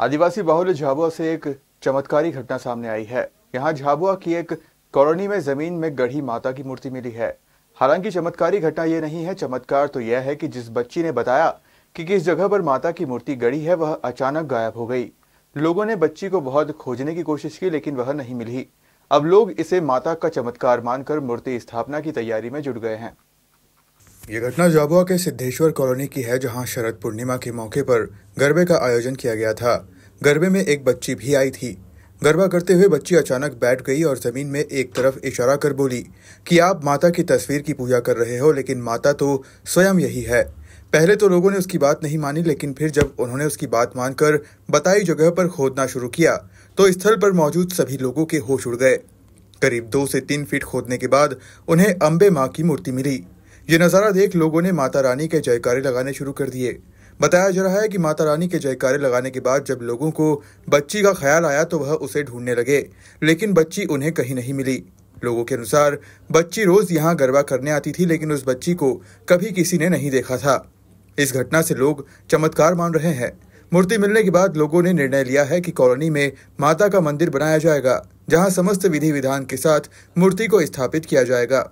आदिवासी बाहुल्य झाबुआ से एक चमत्कारी घटना सामने आई है यहाँ झाबुआ की एक कॉलोनी में जमीन में गढ़ी माता की मूर्ति मिली है हालांकि चमत्कारी घटना ये नहीं है चमत्कार तो यह है कि जिस बच्ची ने बताया कि किस जगह पर माता की मूर्ति गढ़ी है वह अचानक गायब हो गई लोगों ने बच्ची को बहुत खोजने की कोशिश की लेकिन वह नहीं मिली अब लोग इसे माता का चमत्कार मानकर मूर्ति स्थापना की तैयारी में जुट गए हैं ये घटना जाबुआ के सिद्धेश्वर कॉलोनी की है जहां शरद पूर्णिमा के मौके पर गरबे का आयोजन किया गया था गरबे में एक बच्ची भी आई थी गरबा करते हुए बच्ची अचानक बैठ गई और जमीन में एक तरफ इशारा कर बोली कि आप माता की तस्वीर की पूजा कर रहे हो लेकिन माता तो स्वयं यही है पहले तो लोगों ने उसकी बात नहीं मानी लेकिन फिर जब उन्होंने उसकी बात मानकर बताई जगह पर खोदना शुरू किया तो स्थल पर मौजूद सभी लोगों के होश उड़ गए करीब दो से तीन फीट खोदने के बाद उन्हें अम्बे माँ की मूर्ति मिली ये नज़ारा देख लोगों ने माता रानी के जयकारे लगाने शुरू कर दिए बताया जा रहा है कि माता रानी के जयकारे लगाने के बाद जब लोगों को बच्ची का ख्याल आया तो वह उसे ढूंढने लगे लेकिन बच्ची उन्हें कहीं नहीं मिली लोगों के अनुसार बच्ची रोज यहाँ गरबा करने आती थी लेकिन उस बच्ची को कभी किसी ने नहीं देखा था इस घटना से लोग चमत्कार मान रहे हैं मूर्ति मिलने के बाद लोगों ने निर्णय लिया है कि कॉलोनी में माता का मंदिर बनाया जाएगा जहां समस्त विधि विधान के साथ मूर्ति को स्थापित किया जाएगा